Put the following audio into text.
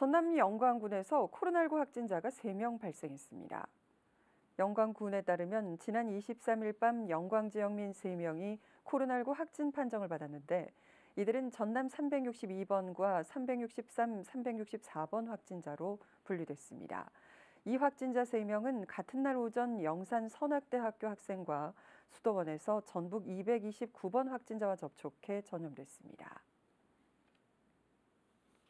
전남리 영광군에서 코로나19 확진자가 3명 발생했습니다. 영광군에 따르면 지난 23일 밤 영광 지역민 3명이 코로나19 확진 판정을 받았는데 이들은 전남 362번과 363, 364번 확진자로 분류됐습니다. 이 확진자 3명은 같은 날 오전 영산 선학대학교 학생과 수도원에서 전북 229번 확진자와 접촉해 전염됐습니다.